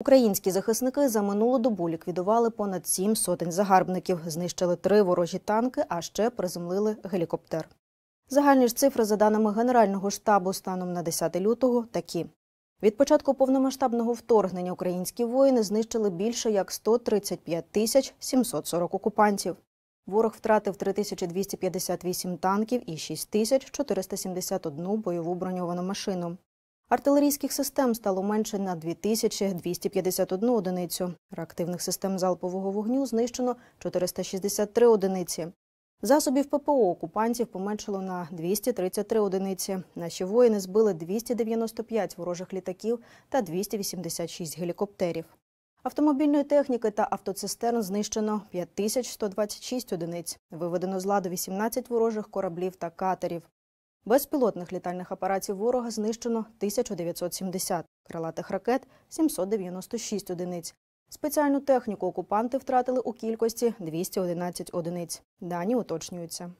Українські захисники за минулу добу ліквідували понад сім сотень загарбників, знищили три ворожі танки, а ще приземлили гелікоптер. Загальні ж цифри, за даними Генерального штабу, станом на 10 лютого, такі. Від початку повномасштабного вторгнення українські воїни знищили більше як 135 тисяч 740 окупантів. Ворог втратив 3258 танків і 6471 бойову броньовану машину. Артилерійських систем стало менше на 2251 одиницю. Реактивних систем залпового вогню знищено 463 одиниці. Засобів ППО окупантів поменшало на 233 одиниці. Наші воїни збили 295 ворожих літаків та 286 гелікоптерів. Автомобільної техніки та автоцистерн знищено 5126 одиниць. Виведено з ладу 18 ворожих кораблів та катерів. Безпілотних літальних апаратів ворога знищено 1970, крилатих ракет 796 одиниць. Спеціальну техніку окупанти втратили у кількості 211 одиниць. Дані уточнюються.